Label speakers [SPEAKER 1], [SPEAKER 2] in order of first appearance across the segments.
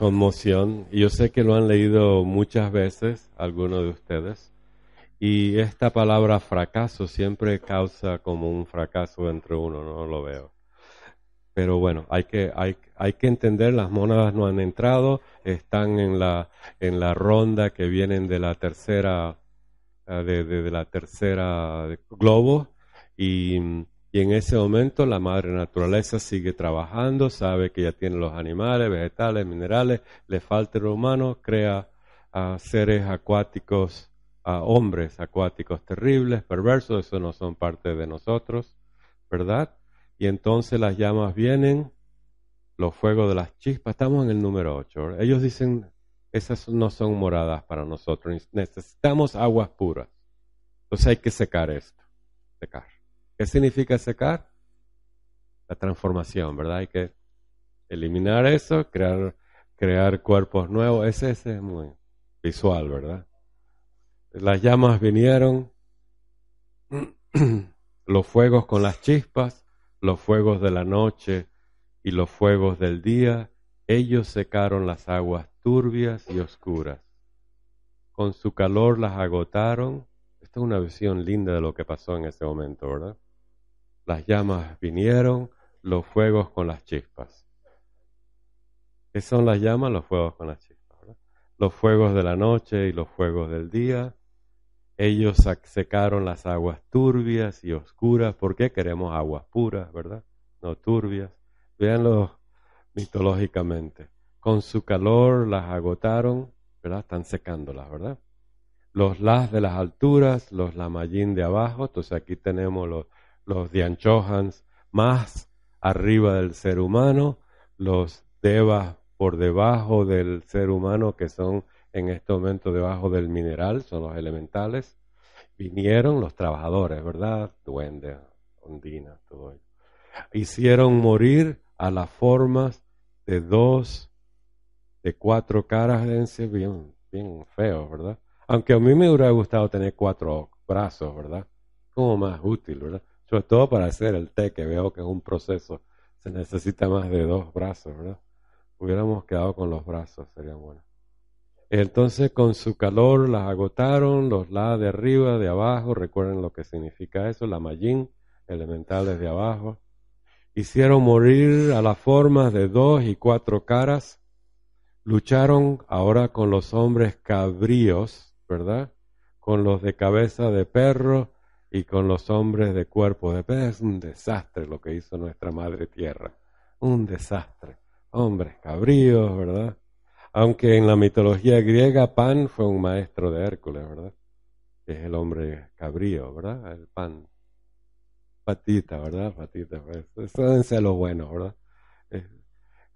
[SPEAKER 1] conmoción. Yo sé que lo han leído muchas veces algunos de ustedes. Y esta palabra fracaso siempre causa como un fracaso entre uno, no lo veo. Pero bueno, hay que, hay, hay que entender, las monadas no han entrado, están en la, en la ronda que vienen de la tercera, eh, de, de la tercera globo. Y y en ese momento la madre naturaleza sigue trabajando, sabe que ya tiene los animales, vegetales, minerales, le falta lo humano, crea a seres acuáticos, a hombres acuáticos terribles, perversos, eso no son parte de nosotros, ¿verdad? Y entonces las llamas vienen, los fuegos de las chispas, estamos en el número 8. Ellos dicen, esas no son moradas para nosotros, necesitamos aguas puras. Entonces hay que secar esto, secar. ¿Qué significa secar? La transformación, ¿verdad? Hay que eliminar eso, crear, crear cuerpos nuevos. ese es muy visual, ¿verdad? Las llamas vinieron, los fuegos con las chispas, los fuegos de la noche y los fuegos del día, ellos secaron las aguas turbias y oscuras. Con su calor las agotaron. Esta es una visión linda de lo que pasó en ese momento, ¿verdad? Las llamas vinieron, los fuegos con las chispas. ¿Qué son las llamas? Los fuegos con las chispas. Los fuegos de la noche y los fuegos del día. Ellos secaron las aguas turbias y oscuras. ¿Por qué queremos aguas puras, verdad? No turbias. Veanlo mitológicamente. Con su calor las agotaron, ¿verdad? Están secándolas, ¿verdad? Los las de las alturas, los lamallín de abajo. Entonces aquí tenemos los, los dianchojans más arriba del ser humano, los Devas por debajo del ser humano, que son en este momento debajo del mineral, son los elementales, vinieron los trabajadores, ¿verdad? Duendes, ondinas, todo eso. Hicieron morir a las formas de dos, de cuatro caras, bien, bien feos, ¿verdad? Aunque a mí me hubiera gustado tener cuatro brazos, ¿verdad? Como más útil, ¿verdad? todo para hacer el té, que veo que es un proceso. Se necesita más de dos brazos, ¿verdad? Hubiéramos quedado con los brazos, sería bueno. Entonces con su calor las agotaron, los la de arriba, de abajo, recuerden lo que significa eso, la mallín, elementales de abajo. Hicieron morir a las formas de dos y cuatro caras. Lucharon ahora con los hombres cabríos, ¿verdad? Con los de cabeza de perro y con los hombres de cuerpo de pez. Es un desastre lo que hizo nuestra madre tierra. Un desastre. Hombres cabríos, ¿verdad? Aunque en la mitología griega Pan fue un maestro de Hércules, ¿verdad? Es el hombre cabrío, ¿verdad? El Pan. Patita, ¿verdad? Patita. es lo bueno, ¿verdad? Eh,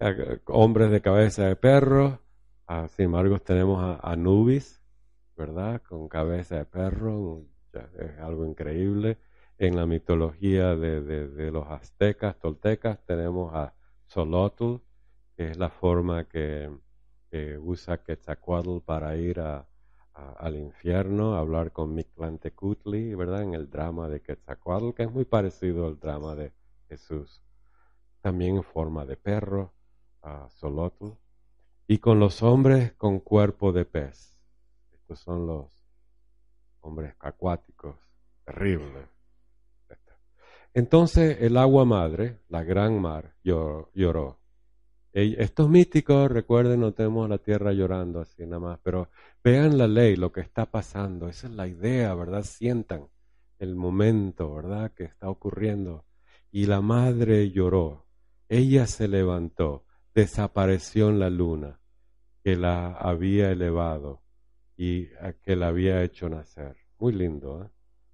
[SPEAKER 1] eh, hombres de cabeza de perro. Ah, sin embargo, tenemos a Anubis, ¿verdad? Con cabeza de perro, es algo increíble. En la mitología de, los aztecas, toltecas, tenemos a Solotl, que es la forma que, que usa Quetzalcoatl para ir al infierno, hablar con Mictlantecutli, ¿verdad? En el drama de Quetzalcoatl, que es muy parecido al drama de Jesús. También en forma de perro, a Solotl. Y con los hombres con cuerpo de pez. Estos son los hombres acuáticos, terribles. Entonces el agua madre, la gran mar, lloró. Estos místicos, recuerden, no tenemos la tierra llorando así nada más, pero vean la ley, lo que está pasando, esa es la idea, ¿verdad? Sientan el momento, ¿verdad?, que está ocurriendo. Y la madre lloró, ella se levantó, desapareció en la luna que la había elevado y que la había hecho nacer. Muy lindo, ¿eh?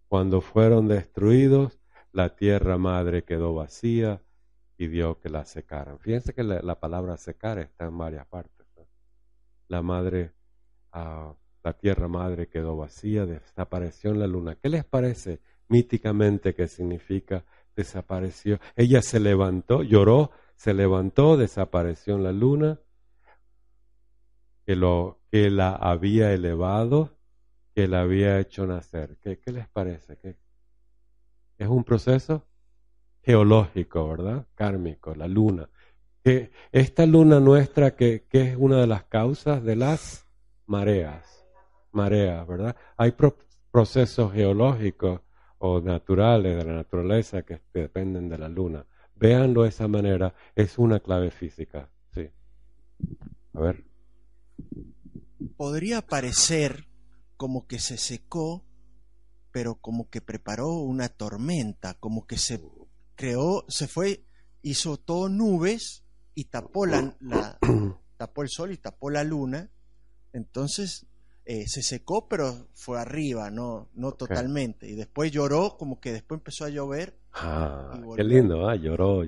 [SPEAKER 1] Cuando fueron destruidos, la tierra madre quedó vacía y dio que la secaran. Fíjense que la, palabra secar está en varias partes. La madre, ah, la tierra madre quedó vacía, desapareció en la luna. ¿Qué les parece míticamente que significa desapareció? Ella se levantó, lloró, se levantó, desapareció en la luna, que lo que la había elevado, que la había hecho nacer. ¿Qué, les parece? Es un proceso geológico, ¿verdad? Kármico, la luna. Que esta luna nuestra que, es una de las causas de las mareas, mareas, ¿verdad? Hay procesos geológicos o naturales de la naturaleza que dependen de la luna. Veanlo de esa manera, es una clave física, sí. A ver
[SPEAKER 2] podría parecer como que se secó, pero como que preparó una tormenta, como que se creó, se fue, hizo todo nubes y tapó la, tapó el sol y tapó la luna, entonces eh, se secó, pero fue arriba, no, no totalmente. Y después lloró, como que después empezó a llover.
[SPEAKER 1] Ah, qué lindo, ah, lloró.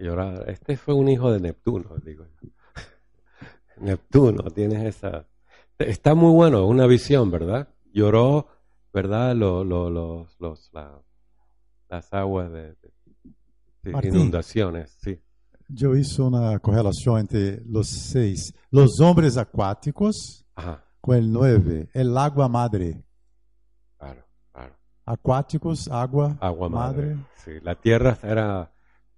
[SPEAKER 1] Llorar. Este fue un hijo de Neptuno, digo Neptuno, tienes esa... Está muy bueno, una visión, ¿verdad? Lloró, ¿verdad? Lo, los, los, las aguas de, inundaciones, sí. Yo hice una correlación entre los seis, los hombres acuáticos con el nueve, el agua madre. Claro, claro. Acuáticos, agua, agua madre. Sí, la tierra era,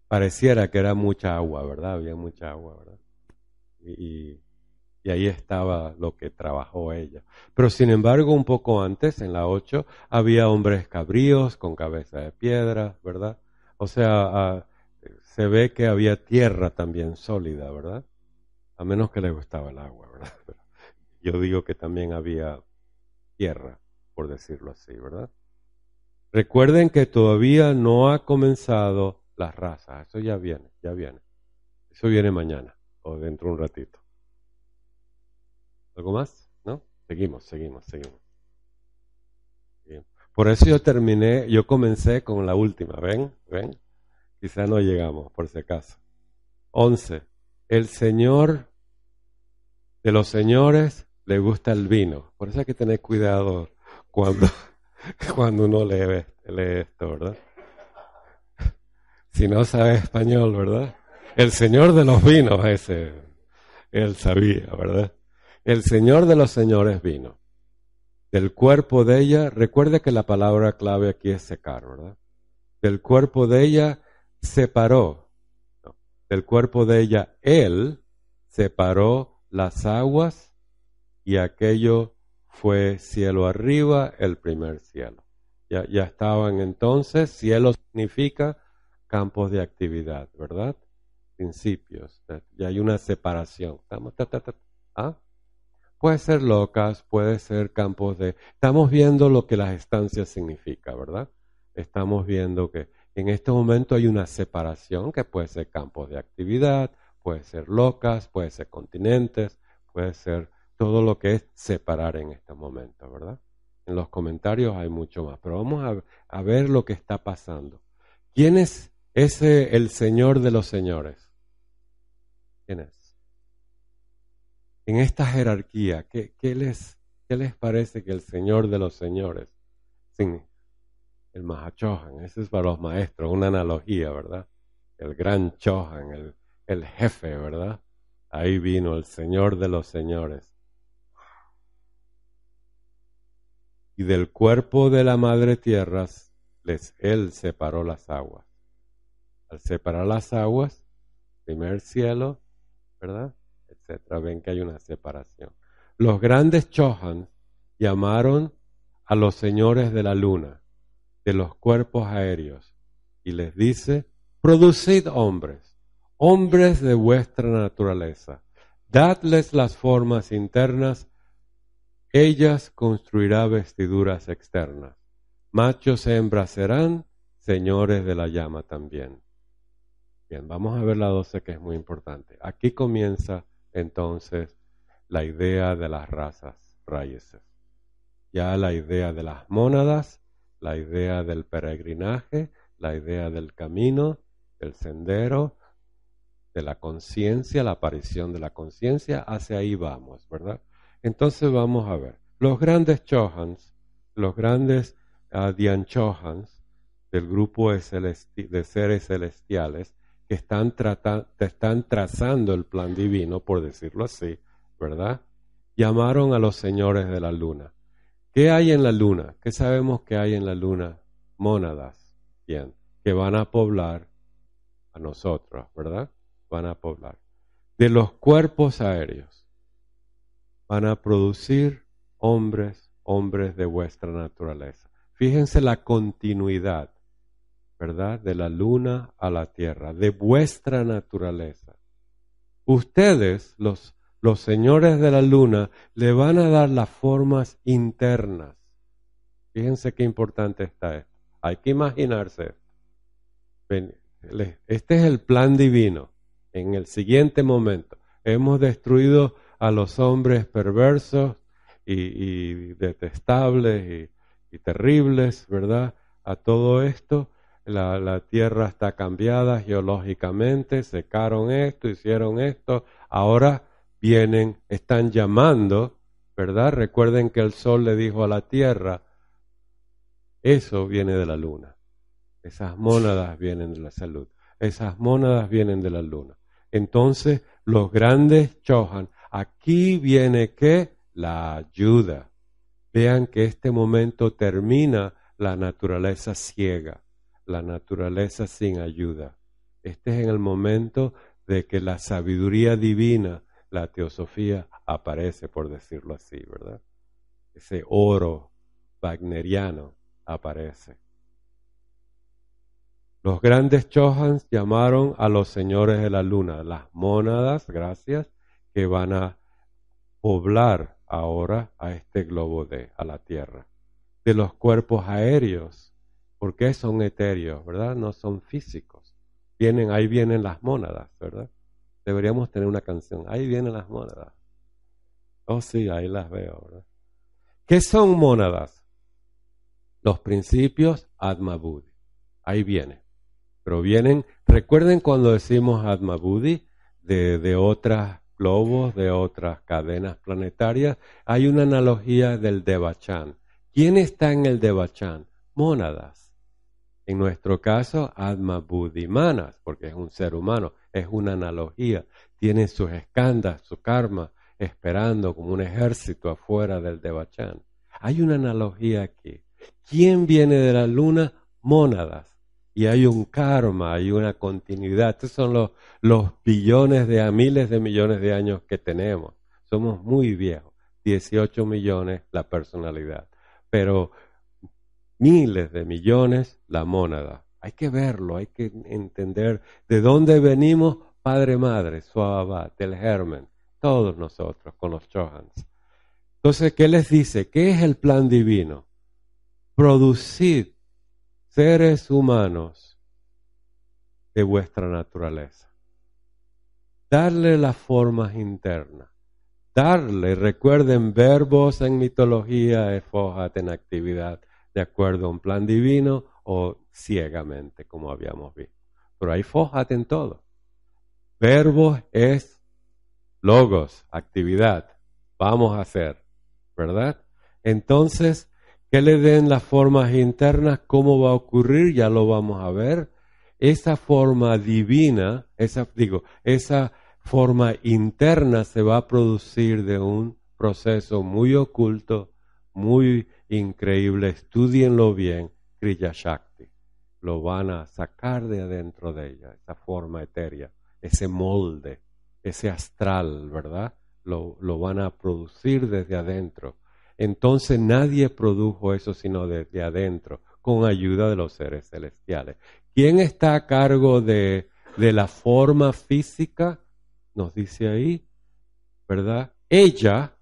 [SPEAKER 1] pareciera que era mucha agua, ¿verdad? Había mucha agua, ¿verdad? y y ahí estaba lo que trabajó ella. Pero sin embargo, un poco antes, en la 8, había hombres cabríos con cabeza de piedra, ¿verdad? O sea, ah, se ve que había tierra también sólida, ¿verdad? A menos que le gustaba el agua, ¿verdad? yo digo que también había tierra, por decirlo así, ¿verdad? Recuerden que todavía no ha comenzado las razas, eso ya viene, ya viene. Eso viene mañana o dentro de un ratito. ¿Algo más? ¿No? Seguimos, seguimos, seguimos. Por eso yo terminé, yo comencé con la última, ¿ven? ¿Ven? Quizá no llegamos, por si acaso. 11. El Señor de los señores le gusta el vino. Por eso hay que tener cuidado cuando, cuando uno lee, lee esto, ¿verdad? Si no sabe español, ¿verdad? El señor de los vinos ese, él sabía, ¿verdad? El Señor de los Señores vino. Del cuerpo de ella, recuerde que la palabra clave aquí es secar, ¿verdad? Del cuerpo de ella separó. del cuerpo de ella, Él separó las aguas y aquello fue cielo arriba, el primer cielo. Ya, ya, estaban entonces, cielo significa campos de actividad, ¿verdad? Principios, ya hay una separación. ¿Ah? Puede ser locas, puede ser campos de... Estamos viendo lo que las estancias significa, ¿verdad? Estamos viendo que en este momento hay una separación que puede ser campos de actividad, puede ser locas, puede ser continentes, puede ser todo lo que es separar en este momento, ¿verdad? En los comentarios hay mucho más, pero vamos a, a ver lo que está pasando. ¿Quién es ese el Señor de los Señores? ¿Quién es? en esta jerarquía? ¿Qué, qué les, qué les parece que el Señor de los Señores, sin el Mahachohan, ese es para los maestros, una analogía, ¿verdad? El gran Chohan, el, jefe, ¿verdad? Ahí vino el Señor de los Señores. Y del cuerpo de la Madre tierras les Él separó las aguas. Al separar las aguas, primer cielo, ¿verdad? ven que hay una separación. Los grandes Chohan llamaron a los señores de la luna, de los cuerpos aéreos, y les dice, producid hombres, hombres de vuestra naturaleza, dadles las formas internas, ellas construirá vestiduras externas, machos hembras serán, señores de la llama también. Bien, vamos a ver la 12 que es muy importante. Aquí comienza entonces la idea de las razas, raíces. Ya la idea de las mónadas, la idea del peregrinaje, la idea del camino, del sendero, de la conciencia, la aparición de la conciencia, hacia ahí vamos, ¿verdad? Entonces vamos a ver. Los grandes Chohans, los grandes adian ah, chohans del grupo de seres celestiales, que están, están trazando el plan divino, por decirlo así, ¿verdad? Llamaron a los señores de la luna. ¿Qué hay en la luna? ¿Qué sabemos que hay en la luna? Mónadas, bien, que van a poblar a nosotros, ¿verdad? Van a poblar. De los cuerpos aéreos van a producir hombres, hombres de vuestra naturaleza. Fíjense la continuidad ¿verdad? De la luna a la tierra, de vuestra naturaleza. Ustedes, los, señores de la luna, le van a dar las formas internas. Fíjense qué importante está esto. Hay que imaginarse. Este es el plan divino. En el siguiente momento, hemos destruido a los hombres perversos y, detestables y terribles, ¿verdad? A todo esto la, tierra está cambiada geológicamente, secaron esto, hicieron esto, ahora vienen, están llamando, ¿verdad? Recuerden que el sol le dijo a la tierra, eso viene de la luna, esas mónadas vienen de la salud, esas mónadas vienen de la luna. Entonces, los grandes chojan, aquí viene que la ayuda. Vean que este momento termina la naturaleza ciega la naturaleza sin ayuda. Este es en el momento de que la sabiduría divina, la teosofía, aparece, por decirlo así, ¿verdad? Ese oro wagneriano aparece. Los grandes Chohans llamaron a los señores de la luna, las mónadas, gracias, que van a poblar ahora a este globo de, a la Tierra. De los cuerpos aéreos porque son etéreos, ¿verdad? No son físicos. Vienen, ahí vienen las mónadas, ¿verdad? Deberíamos tener una canción. Ahí vienen las mónadas. Oh, sí, ahí las veo, ¿verdad? ¿Qué son mónadas? Los principios Atma Buddhi. Ahí vienen. Pero vienen, recuerden cuando decimos Atma Buddhi, de, de otras globos, de otras cadenas planetarias, hay una analogía del Devachan. ¿Quién está en el Devachan? Mónadas. En nuestro caso, Atma Buddhimanas, porque es un ser humano, es una analogía. Tiene sus escandas, su karma, esperando como un ejército afuera del Devachan. Hay una analogía aquí. ¿Quién viene de la luna? Mónadas. Y hay un karma, hay una continuidad. Estos son los, los billones de a miles de millones de años que tenemos. Somos muy viejos. 18 millones la personalidad. Pero miles de millones la mónada. Hay que verlo, hay que entender de dónde venimos, padre, madre, abad, del germen, todos nosotros con los Chohans. Entonces, ¿qué les dice? ¿Qué es el plan divino? Producid seres humanos de vuestra naturaleza. Darle las formas internas. Darle, recuerden, verbos en mitología, efoja, en actividad de acuerdo a un plan divino o ciegamente, como habíamos visto. Pero ahí fójate en todo. Verbo es logos, actividad, vamos a hacer, ¿verdad? Entonces, ¿qué le den las formas internas, cómo va a ocurrir, ya lo vamos a ver. Esa forma divina, esa, digo, esa forma interna se va a producir de un proceso muy oculto muy increíble, estudienlo bien, Kriya Shakti. Lo van a sacar de adentro de ella, esa forma etérea, ese molde, ese astral, ¿verdad? Lo, lo van a producir desde adentro. Entonces nadie produjo eso sino desde adentro, con ayuda de los seres celestiales. ¿Quién está a cargo de, de la forma física? Nos dice ahí, ¿verdad? Ella,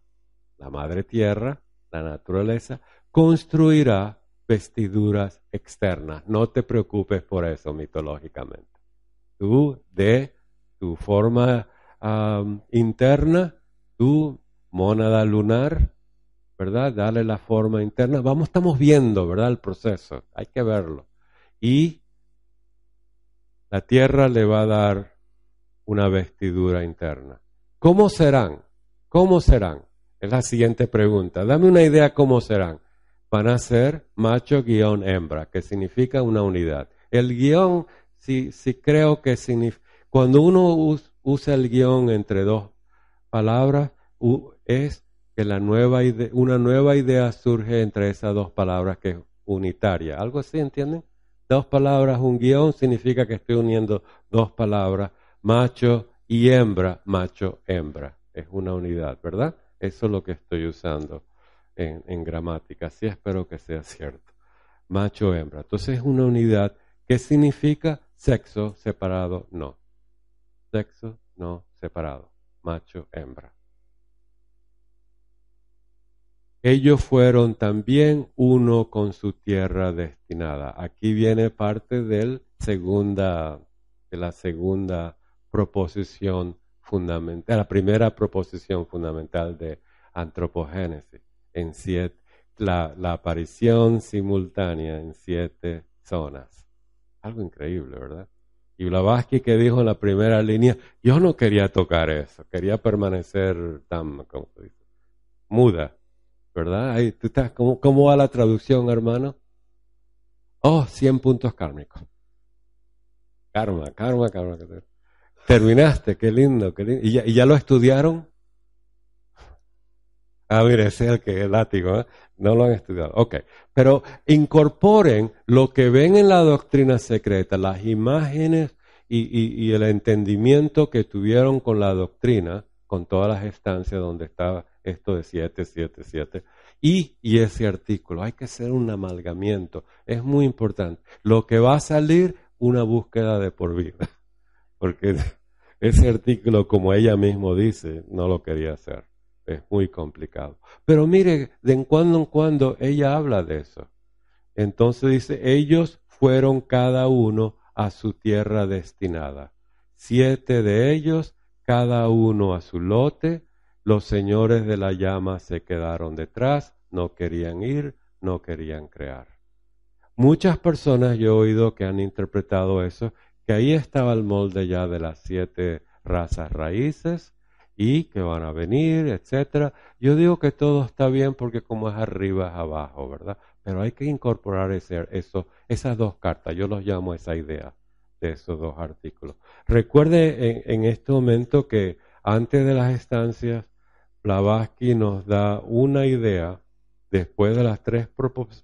[SPEAKER 1] la Madre Tierra, la naturaleza, construirá vestiduras externas. No te preocupes por eso mitológicamente. Tú, de tu forma interna, tú, mónada lunar, ¿verdad? Dale la forma interna. Vamos, estamos viendo, ¿verdad? El proceso. Hay que verlo. Y la tierra le va a dar una vestidura interna. ¿Cómo serán? ¿Cómo serán? Es la siguiente pregunta. Dame una idea cómo serán. Van a ser macho-hembra, que significa una unidad. El guión, si creo que significa... Cuando uno usa el guión entre dos palabras, es que la nueva una nueva idea surge entre esas dos palabras que es unitaria. ¿Algo así, entienden? Dos palabras, un guión significa que estoy uniendo dos palabras, macho y hembra, macho, hembra. Es una unidad, ¿verdad? Eso es lo que estoy usando en, gramática. Así espero que sea cierto. Macho, hembra. Entonces es una unidad que significa sexo separado, no. Sexo no separado. Macho, hembra. Ellos fueron también uno con su tierra destinada. Aquí viene parte del segunda, de la segunda proposición fundamental, la primera proposición fundamental de antropogénesis en siete, la, aparición simultánea en siete zonas. Algo increíble, ¿verdad? Y Blavatsky que dijo en la primera línea, yo no quería tocar eso, quería permanecer tan, como se dice, muda, ¿verdad? Ahí, ¿tú estás, cómo, ¿Cómo va la traducción, hermano? Oh, 100 puntos kármicos. karma, karma. karma. Terminaste, qué lindo, qué lindo. ¿Y ya, lo estudiaron? Ah, mire, ese es el que es látigo, ¿eh? no lo han estudiado. Ok, pero incorporen lo que ven en la doctrina secreta, las imágenes y, el entendimiento que tuvieron con la doctrina, con todas las estancias donde estaba esto de 777, y, y ese artículo. Hay que hacer un amalgamiento, es muy importante. Lo que va a salir, una búsqueda de por vida porque ese artículo, como ella mismo dice, no lo quería hacer. Es muy complicado. Pero mire, de en cuando en cuando ella habla de eso. Entonces dice, ellos fueron cada uno a su tierra destinada. Siete de ellos, cada uno a su lote. Los señores de la llama se quedaron detrás, no querían ir, no querían crear. Muchas personas yo he oído que han interpretado eso que ahí estaba el molde ya de las siete razas raíces y que van a venir, etcétera. Yo digo que todo está bien porque como es arriba es abajo, ¿verdad? Pero hay que incorporar ese, esas dos cartas, yo los llamo esa idea de esos dos artículos. Recuerde en, este momento que antes de las estancias, Blavatsky nos da una idea después de las tres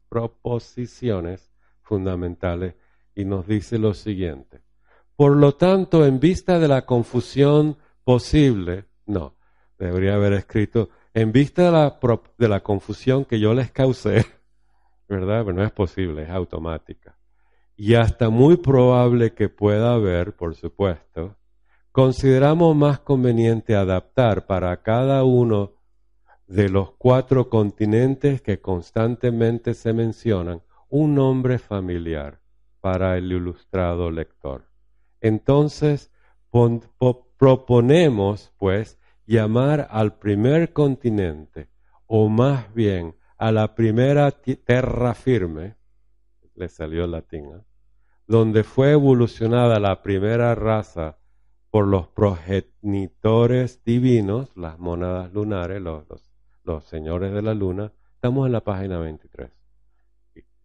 [SPEAKER 1] proposiciones fundamentales y nos dice lo siguiente. Por lo tanto, en vista de la confusión posible, no, debería haber escrito, en vista de la, confusión que yo les causé, ¿verdad? Pero no es posible, es automática. Y hasta muy probable que pueda haber, por supuesto, consideramos más conveniente adaptar para cada uno de los cuatro continentes que constantemente se mencionan un nombre familiar para el ilustrado lector. Entonces proponemos, pues, llamar al primer continente, o más bien a la primera tierra firme, le salió latina, ¿eh? donde fue evolucionada la primera raza por los progenitores divinos, las monadas lunares, los, los señores de la luna, estamos en la página 23.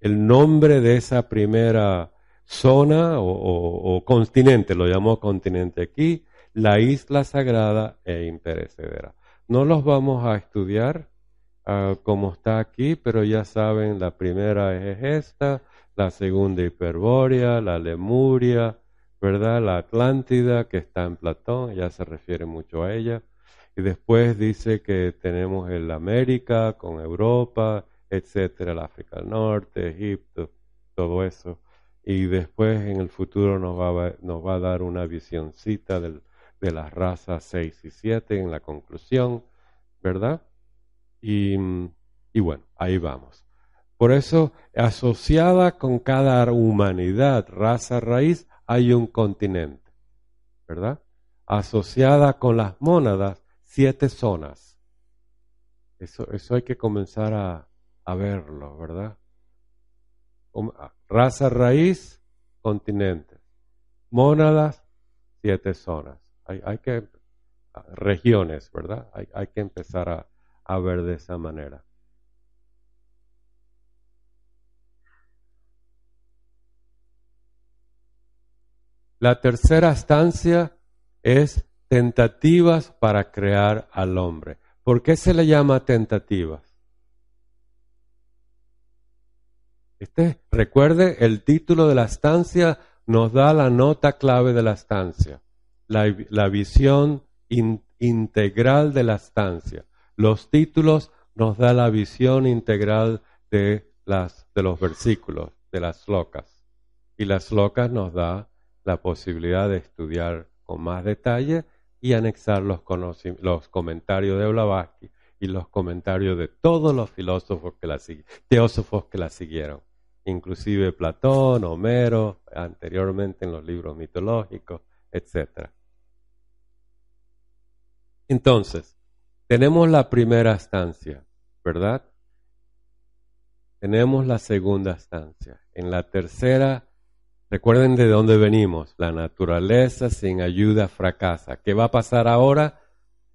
[SPEAKER 1] El nombre de esa primera zona o, continente, lo llamó continente aquí, la isla sagrada e imperecedera. No los vamos a estudiar ah, como está aquí, pero ya saben, la primera es esta, la segunda Hiperbórea, la Lemuria, ¿verdad? La Atlántida, que está en Platón, ya se refiere mucho a ella. Y después dice que tenemos el América con Europa, etcétera, el África del Norte, Egipto, todo eso y después en el futuro nos va a, nos va a dar una visioncita de las razas 6 y 7 en la conclusión, ¿verdad? Y, bueno, ahí vamos. Por eso, asociada con cada humanidad, raza, raíz, hay un continente, ¿verdad? Asociada con las mónadas, siete zonas. Eso, eso hay que comenzar a, a verlo, ¿verdad? Ah, Raza raíz, continentes. Mónadas, siete zonas. Hay, que, ah, regiones, ¿verdad? Hay, que empezar a, a ver de esa manera. La tercera estancia es tentativas para crear al hombre. ¿Por qué se le llama tentativas? Este, recuerde, el título de la estancia nos da la nota clave de la estancia, la, visión integral de la estancia. Los títulos nos da la visión integral de, las, de los versículos, de las locas. Y las locas nos da la posibilidad de estudiar con más detalle y anexar los, los comentarios de Blavatsky y los comentarios de todos los filósofos que la, teósofos que la siguieron inclusive Platón, Homero, anteriormente en los libros mitológicos, etc. Entonces, tenemos la primera estancia, ¿verdad? Tenemos la segunda estancia. En la tercera, recuerden de dónde venimos. La naturaleza sin ayuda fracasa. ¿Qué va a pasar ahora?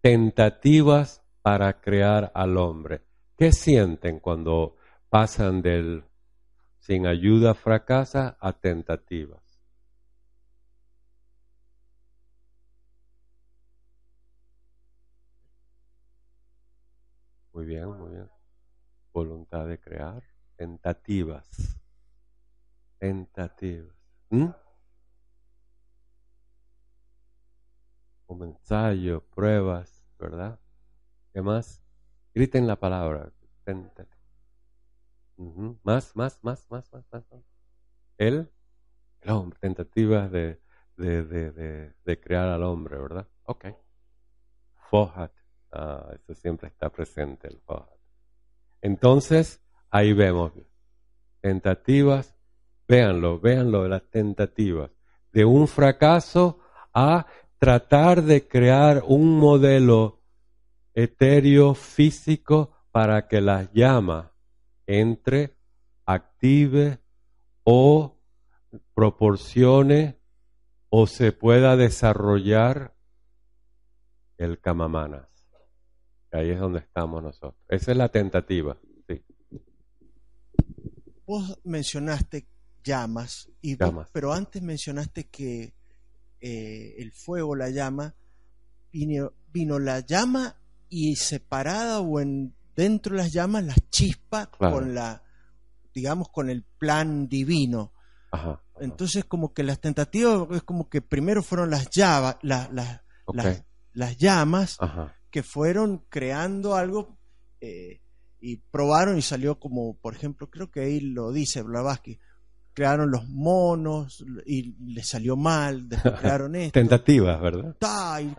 [SPEAKER 1] Tentativas para crear al hombre. ¿Qué sienten cuando pasan del sin ayuda fracasa a tentativas. Muy bien, muy bien. Voluntad de crear. Tentativas. Tentativas. ¿Mm? un ensayo, pruebas, ¿verdad? ¿Qué más? Griten la palabra. Tentativas. Más, más, más, más, más, más. El, hombre, tentativas de, de, crear al hombre, ¿verdad? Ok. Fohat, ah, eso siempre está presente, el Fohat. Entonces, ahí vemos tentativas, véanlo, véanlo, las tentativas, de un fracaso a tratar de crear un modelo etéreo físico para que las llamas entre, active o proporcione o se pueda desarrollar el camamanas. Ahí es donde estamos nosotros. Esa es la tentativa.
[SPEAKER 2] Vos mencionaste llamas, y pero antes mencionaste que eh, el fuego, la llama, vino, vino la llama y separada o en dentro de las llamas las chispas con la, digamos, con el plan divino. Entonces, como que las tentativas es como que primero fueron las, las, las, llamas que fueron creando algo eh, y probaron y salió como, por ejemplo, creo que ahí lo dice Blavatsky, crearon los monos y le salió mal, después crearon esto.
[SPEAKER 1] Tentativas, ¿verdad?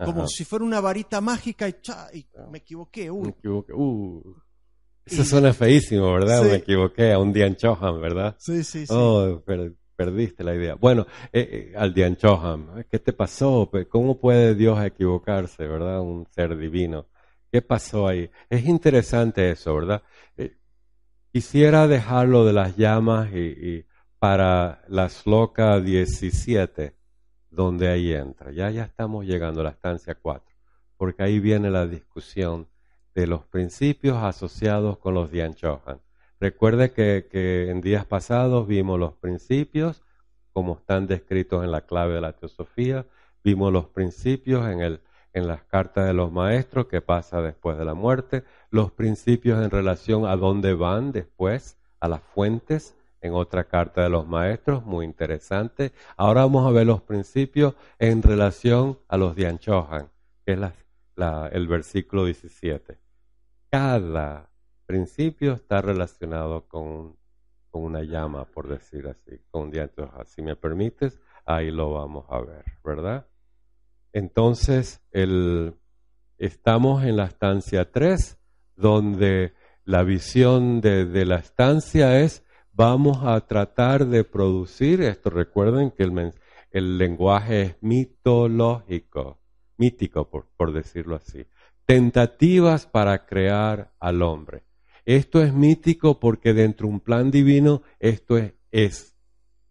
[SPEAKER 2] como si fuera una varita mágica y, ah. me equivoqué. Uh. Me
[SPEAKER 1] equivoqué. Eso suena feísimo, ¿verdad? Me equivoqué a un Dian ¿verdad? Sí, sí, sí. Oh, perdiste la idea. Bueno, eh, eh, al Dian Chohan, ¿eh? ¿qué te pasó? ¿Cómo puede Dios equivocarse, verdad? Un ser divino. ¿Qué pasó ahí? Es interesante eso, ¿verdad? quisiera dejarlo de las llamas y para la sloca 17, donde ahí entra. Ya, ya estamos llegando a la estancia 4, porque ahí viene la discusión de los principios asociados con los de Recuerde que, en días pasados vimos los principios como están descritos en la clave de la teosofía, vimos los principios en, el, en las cartas de los maestros que pasa después de la muerte, los principios en relación a dónde van después, a las fuentes, en otra carta de los maestros, muy interesante. Ahora vamos a ver los principios en relación a los de que es el versículo 17. Cada principio está relacionado con, una llama, por decir así, con un dianchohan. Si me permites, ahí lo vamos a ver, ¿verdad? Entonces, estamos en la estancia 3, donde la visión de la estancia es vamos a tratar de producir esto. Recuerden que el, lenguaje es mitológico, mítico, por, decirlo así. Tentativas para crear al hombre. Esto es mítico porque dentro de un plan divino esto es,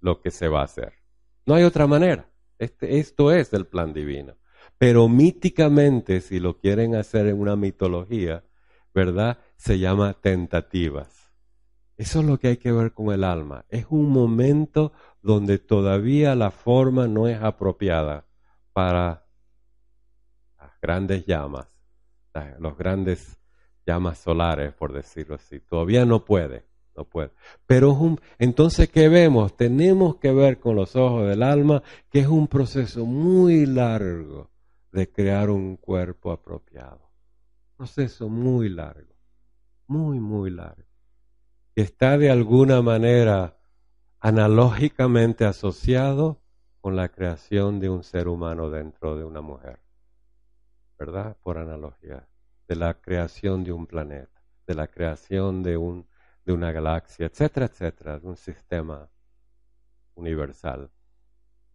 [SPEAKER 1] lo que se va a hacer. No hay otra manera. Este, esto es el plan divino. Pero míticamente, si lo quieren hacer en una mitología, ¿verdad? Se llama tentativas. Eso es lo que hay que ver con el alma. Es un momento donde todavía la forma no es apropiada para las grandes llamas, las grandes llamas solares, por decirlo así. Todavía no puede, no puede. Pero entonces, ¿qué vemos? Tenemos que ver con los ojos del alma que es un proceso muy largo de crear un cuerpo apropiado. Un proceso muy largo, muy, muy largo está de alguna manera analógicamente asociado con la creación de un ser humano dentro de una mujer, ¿verdad? Por analogía, de la creación de un planeta, de la creación de, un, de una galaxia, etcétera, etcétera, de un sistema universal.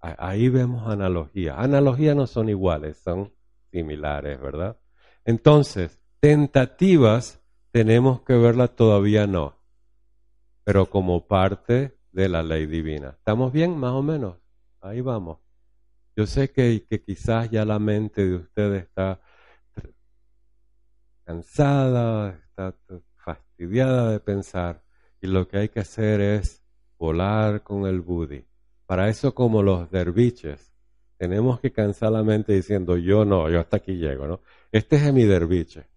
[SPEAKER 1] Ahí vemos analogía. Analogía no son iguales, son similares, ¿verdad? Entonces, tentativas tenemos que verla todavía no pero como parte de la ley divina. ¿Estamos bien, más o menos? Ahí vamos. Yo sé que, que quizás ya la mente de ustedes está cansada, está fastidiada de pensar, y lo que hay que hacer es volar con el Budi. Para eso, como los derviches, tenemos que cansar la mente diciendo, yo no, yo hasta aquí llego, ¿no? Este es mi derviche.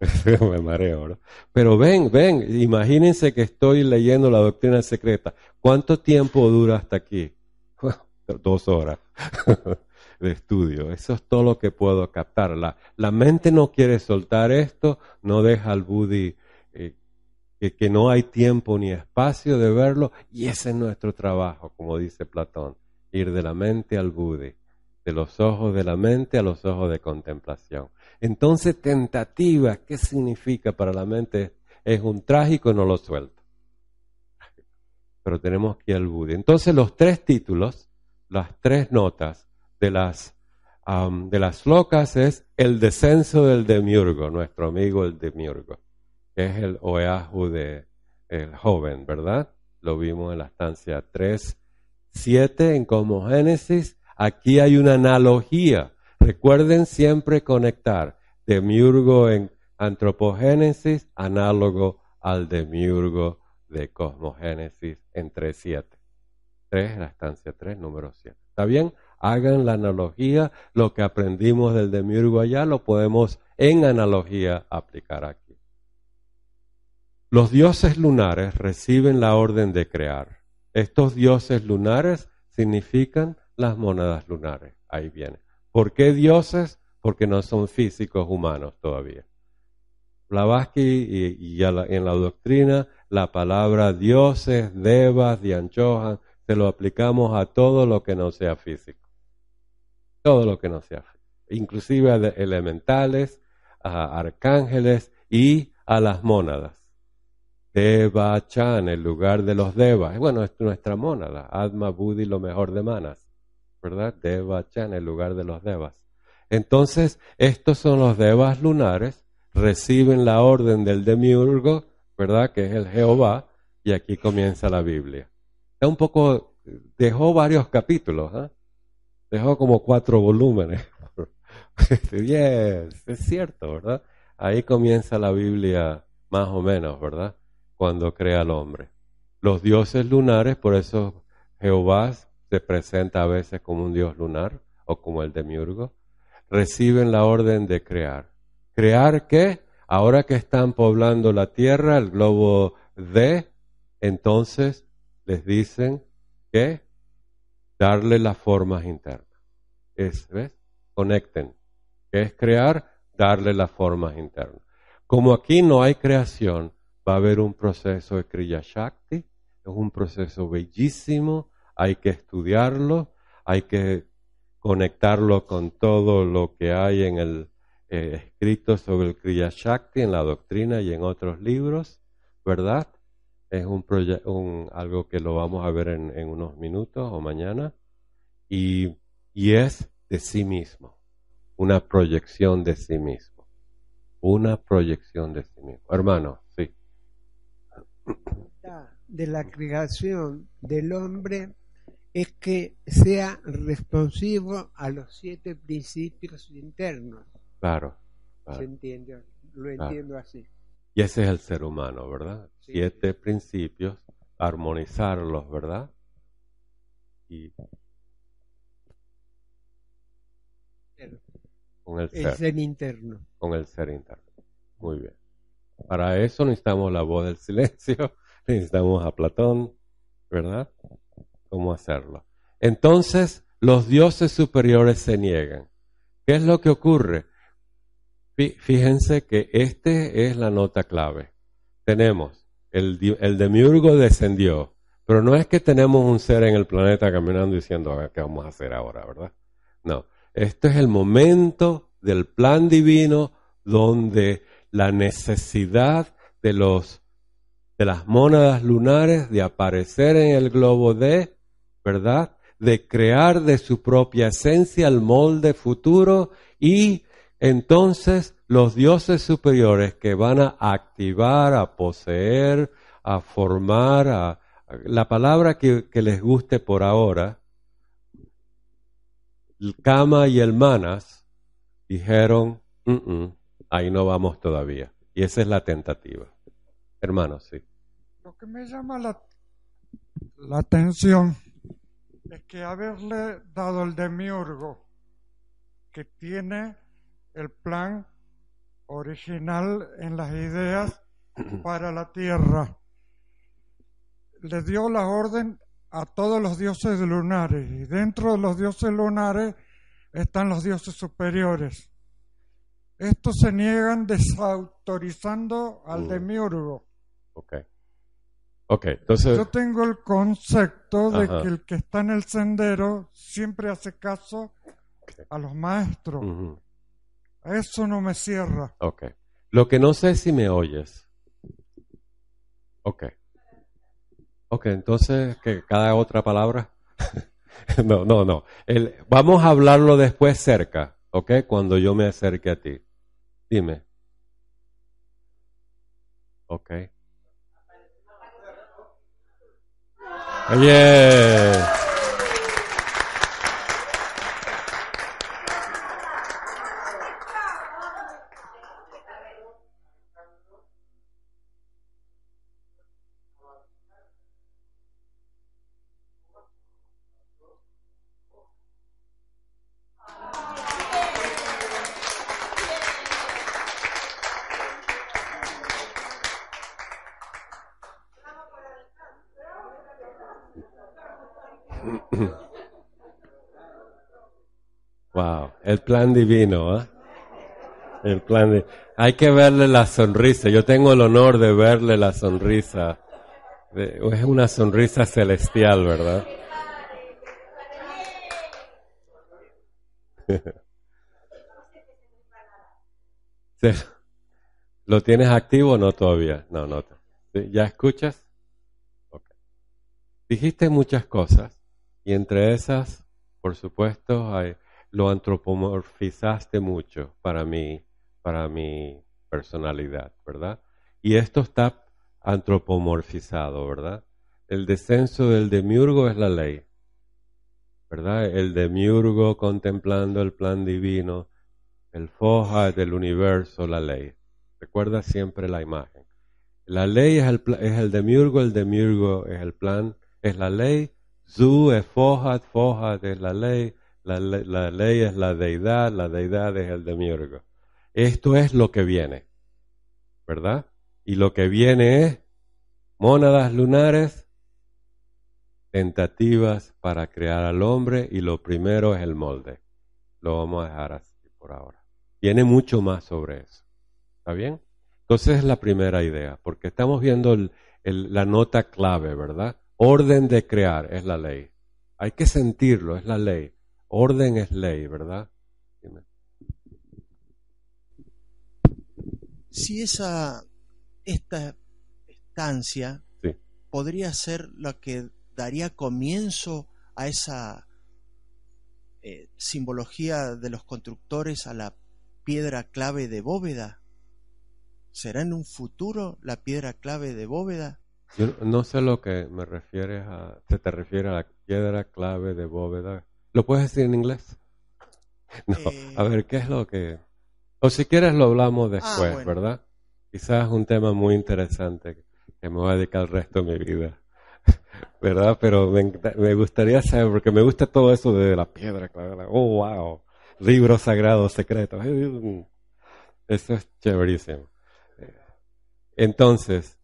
[SPEAKER 1] me mareo, Pero ven, ven, imagínense que estoy leyendo la doctrina secreta. ¿Cuánto tiempo dura hasta aquí? Dos horas de estudio. Eso es todo lo que puedo captar. La, mente no quiere soltar esto, no deja al Buddy eh, que, no hay tiempo ni espacio de verlo. Y ese es nuestro trabajo, como dice Platón, ir de la mente al Budi de los ojos de la mente a los ojos de contemplación. Entonces, tentativa, ¿qué significa para la mente? Es un trágico, no lo suelto. Pero tenemos aquí el al Buda. Entonces, los tres títulos, las tres notas de las, de las locas es el descenso del demiurgo, nuestro amigo el demiurgo, que es el oeaju de el joven, ¿verdad? Lo vimos en la estancia 3, 7 en Cosmogénesis. Aquí hay una analogía Recuerden siempre conectar demiurgo en antropogénesis análogo al demiurgo de cosmogénesis en 3-7. 3 la estancia 3, número 7. ¿Está bien? Hagan la analogía, lo que aprendimos del demiurgo allá lo podemos en analogía aplicar aquí. Los dioses lunares reciben la orden de crear. Estos dioses lunares significan las monedas lunares. Ahí viene. ¿Por qué dioses? Porque no son físicos humanos todavía. Blavatsky y, y en la doctrina la palabra dioses, devas, dianchojas, se lo aplicamos a todo lo que no sea físico. Todo lo que no sea físico. Inclusive a elementales, a arcángeles y a las mónadas. Deva Chan, el lugar de los devas. Bueno, es nuestra mónada. Atma, Buddhi, lo mejor de manas. ¿verdad? Devachan, el lugar de los devas. Entonces, estos son los devas lunares, reciben la orden del demiurgo, ¿verdad? Que es el Jehová, y aquí comienza la Biblia. Está un poco, dejó varios capítulos, ¿eh? dejó como cuatro volúmenes. yes, es cierto, ¿verdad? Ahí comienza la Biblia más o menos, ¿verdad? Cuando crea el hombre. Los dioses lunares, por eso Jehová se presenta a veces como un dios lunar o como el demiurgo, reciben la orden de crear. ¿Crear qué? Ahora que están poblando la Tierra, el globo D, entonces les dicen que darle las formas internas. Es, ¿ves? Conecten. ¿Qué es crear? Darle las formas internas. Como aquí no hay creación, va a haber un proceso de Kriya Shakti, es un proceso bellísimo hay que estudiarlo, hay que conectarlo con todo lo que hay en el eh, escrito sobre el Kriya Shakti, en la doctrina y en otros libros, ¿verdad? Es un, algo que lo vamos a ver en, en unos minutos o mañana. Y, y es de sí mismo, una proyección de sí mismo, una proyección de sí mismo. Hermano, sí.
[SPEAKER 2] De la creación del hombre es que sea responsivo a los siete principios internos. Claro. ¿Se entiende? Lo entiendo así.
[SPEAKER 1] Y ese es el ser humano, ¿verdad? Siete principios, armonizarlos, ¿verdad? Y con el, ser
[SPEAKER 2] interno.
[SPEAKER 1] Con el ser interno. Muy bien. Para eso necesitamos la voz del silencio, necesitamos a Platón, ¿verdad? cómo hacerlo. Entonces los dioses superiores se niegan. ¿Qué es lo que ocurre? Fíjense que esta es la nota clave. Tenemos, el, demiurgo descendió, pero no es que tenemos un ser en el planeta caminando diciendo, ver, ¿qué vamos a hacer ahora, verdad? No, esto es el momento del plan divino donde la necesidad de los de las mónadas lunares de aparecer en el globo de ¿verdad? De crear de su propia esencia el molde futuro y entonces los dioses superiores que van a activar, a poseer, a formar, a, la palabra que, les guste por ahora, el Kama y el Manas dijeron, mm, mm, ahí no vamos todavía. Y esa es la tentativa. Hermanos, sí.
[SPEAKER 2] Lo que me llama la atención es que haberle dado el demiurgo que tiene el plan original en las ideas para la tierra. Le dio la orden a todos los dioses lunares y dentro de los dioses lunares están los dioses superiores. Estos se niegan desautorizando al mm. demiurgo
[SPEAKER 1] entonces... Yo
[SPEAKER 2] tengo el concepto de que el que está en el sendero siempre hace caso a los maestros. Eso no me cierra. Ok.
[SPEAKER 1] Lo que no sé es si me oyes. Ok. Ok, entonces, que cada otra palabra. no, no, no. vamos a hablarlo después cerca, ¿ok? Cuando yo me acerque a ti. Dime. Ok. Oye. wow, el plan divino, ¿eh? El plan Hay que verle la sonrisa. Yo tengo el honor de verle la sonrisa. Es una sonrisa celestial, ¿verdad? ¿Lo tienes activo o no todavía? No, no. ¿Ya escuchas? Dijiste muchas cosas. Y entre esas, por supuesto, lo antropomorfizaste mucho para mí, para mi personalidad, ¿verdad? Y esto está antropomorfizado, ¿verdad? El descenso del demiurgo es la ley, ¿verdad? El demiurgo contemplando el plan divino, el foja del universo, la ley. Recuerda siempre la imagen. La ley es el, es el demiurgo, el demiurgo es el plan, es la ley, Zu es fojat, fojat es la ley, la, ley es la deidad, la deidad es el demiurgo. Esto es lo que viene, ¿verdad? Y lo que viene es mónadas lunares, tentativas para crear al hombre y lo primero es el molde. Lo vamos a dejar así por ahora. Viene mucho más sobre eso. ¿Está bien? Entonces es la primera idea, porque estamos viendo la nota clave, ¿verdad? Orden de crear es la ley. Hay que sentirlo, es la ley. Orden es ley, ¿verdad?
[SPEAKER 2] Si esa esta estancia podría ser la que daría comienzo a esa eh, simbología de los constructores a la piedra clave de bóveda. ¿Será en un futuro la piedra clave de bóveda?
[SPEAKER 1] Yo no sé lo que me refieres a, se te refiere a la piedra clave de bóveda. ¿Lo puedes decir en inglés? No, a eh. ver, ¿qué es lo que...? O si quieres lo hablamos ah, después, ¿verdad? Quizás un tema muy interesante que me voy a dedicar el resto de mi vida, ¿verdad? Pero me, gustaría saber, porque me gusta todo eso de la piedra clave. ¡Oh, wow! Libro sagrado, secretos. Eso es chéverísimo. Eh, entonces,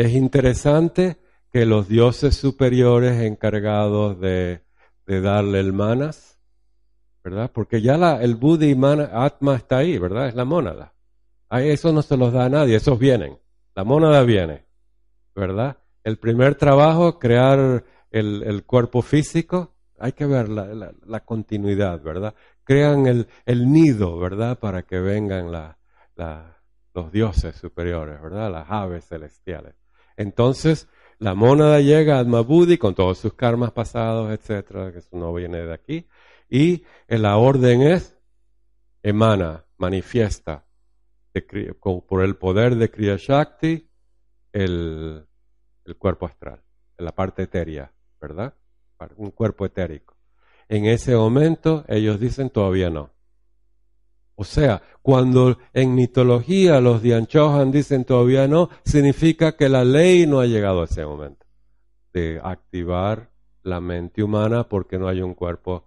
[SPEAKER 1] es interesante que los dioses superiores encargados de, darle el manas, ¿verdad? Porque ya la, el buddhi Atma está ahí, ¿verdad? Es la mónada. A eso no se los da a nadie, esos vienen. La mónada viene, ¿verdad? El primer trabajo, crear el, cuerpo físico, hay que ver la, continuidad, ¿verdad? Crean el, el, nido, ¿verdad? Para que vengan la, los dioses superiores, ¿verdad? Las aves celestiales. Entonces, la mónada llega a Mabudi con todos sus karmas pasados, etcétera, que eso no viene de aquí. Y la orden es emana, manifiesta, por el poder de Kriya Shakti, el, el cuerpo astral, la parte etérea, ¿verdad? Un cuerpo etérico. En ese momento ellos dicen todavía no. O sea, cuando en mitología los Dianchohan dicen todavía no, significa que la ley no ha llegado a ese momento de activar la mente humana porque no hay un cuerpo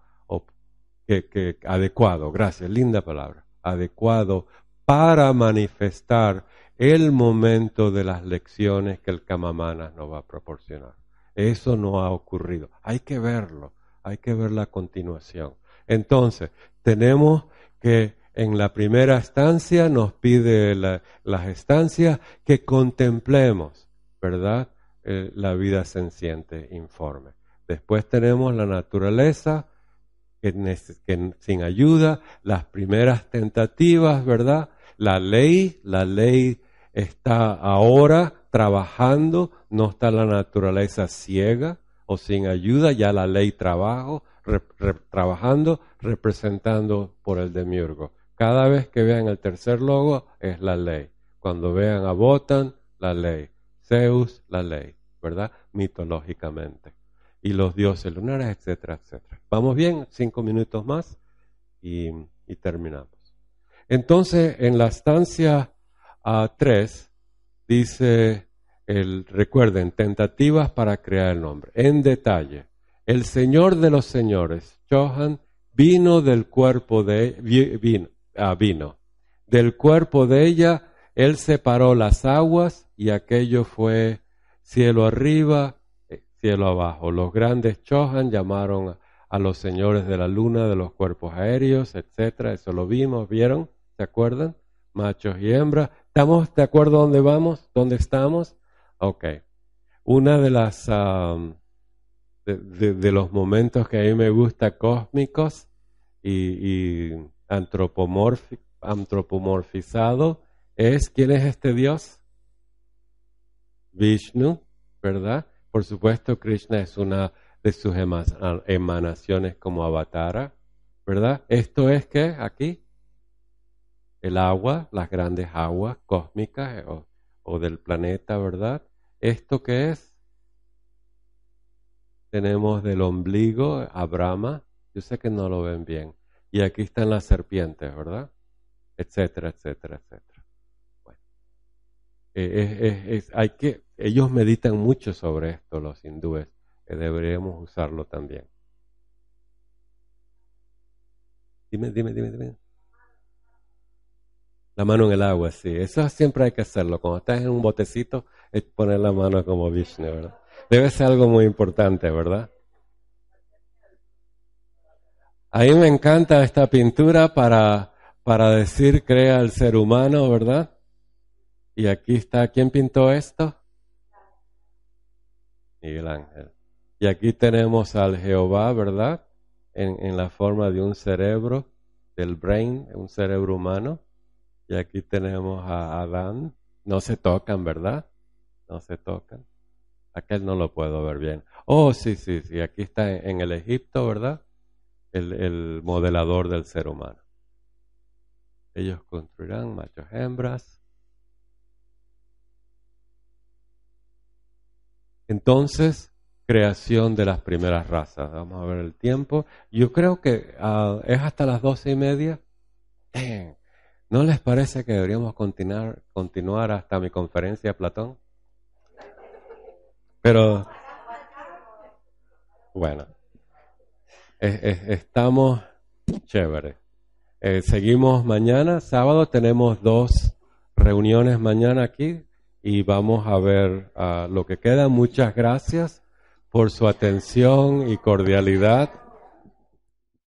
[SPEAKER 1] que, adecuado, gracias, linda palabra, adecuado para manifestar el momento de las lecciones que el Kamamana nos va a proporcionar. Eso no ha ocurrido. Hay que verlo, hay que ver la continuación. Entonces, tenemos que en la primera estancia nos pide las estancias que contemplemos, ¿verdad? Eh, la vida senciente, informe. Después tenemos la naturaleza, que, sin ayuda, las primeras tentativas, ¿verdad? La ley, la ley está ahora trabajando, no está la naturaleza ciega o sin ayuda, ya la ley trabajo, trabajando, representando por el demiurgo. Cada vez que vean el tercer logo es la ley. Cuando vean a Botan, la ley. Zeus, la ley, ¿verdad? Mitológicamente. Y los dioses lunares, etcétera, etcétera. Vamos bien, cinco minutos más y, terminamos. Entonces, en la estancia 3 ah, dice, el, recuerden, tentativas para crear el nombre. En detalle, el Señor de los Señores, Johan, vino del cuerpo de, vino, Ah, vino. Del cuerpo de ella él separó las aguas y aquello fue cielo arriba, eh, cielo abajo. Los grandes Chojan llamaron a los señores de la luna, de los cuerpos aéreos, etcétera. Eso lo vimos, ¿vieron? ¿Se acuerdan? Machos y hembras. ¿Estamos de acuerdo dónde vamos? ¿Dónde estamos? Ok. Una de las de, los momentos que a mí me gusta cósmicos y antropomorfizado es, ¿quién es este Dios? Vishnu, ¿verdad? Por supuesto, Krishna es una de sus emanaciones como avatara, ¿verdad? Esto es que aquí el agua, las grandes aguas cósmicas eh, o, del planeta, ¿verdad? Esto que es, tenemos del ombligo a Brahma, yo sé que no lo ven bien, y aquí están las serpientes, ¿verdad? Etcétera, etcétera, etcétera. Bueno, eh, hay que, ellos meditan mucho sobre esto, los hindúes, eh, deberíamos usarlo también. Dime, dime, dime, dime. La mano en el agua, sí. Eso siempre hay que hacerlo. Cuando estás en un botecito, es poner la mano como Vishnu, ¿verdad? Debe ser algo muy importante, ¿verdad? A mí me encanta esta pintura para, para decir crea al ser humano, ¿verdad? Y aquí está, ¿quién pintó esto? Miguel Ángel. Y aquí tenemos al Jehová, ¿verdad? En, la forma de un cerebro, del brain, un cerebro humano. Y aquí tenemos a Adán. No se tocan, ¿verdad? No se tocan. Aquel no lo puedo ver bien. Oh, sí, sí, sí. Aquí está en el Egipto, ¿verdad? el, modelador del ser humano. Ellos construirán machos hembras. Entonces, creación de las primeras razas. Vamos a ver el tiempo. Yo creo que ah, es hasta las doce y media. ¿No les parece que deberíamos continuar, continuar hasta mi conferencia Platón? Pero, bueno estamos chévere. Eh, seguimos mañana, sábado tenemos dos reuniones mañana aquí y vamos a ver ah, lo que queda. Muchas gracias por su atención y cordialidad.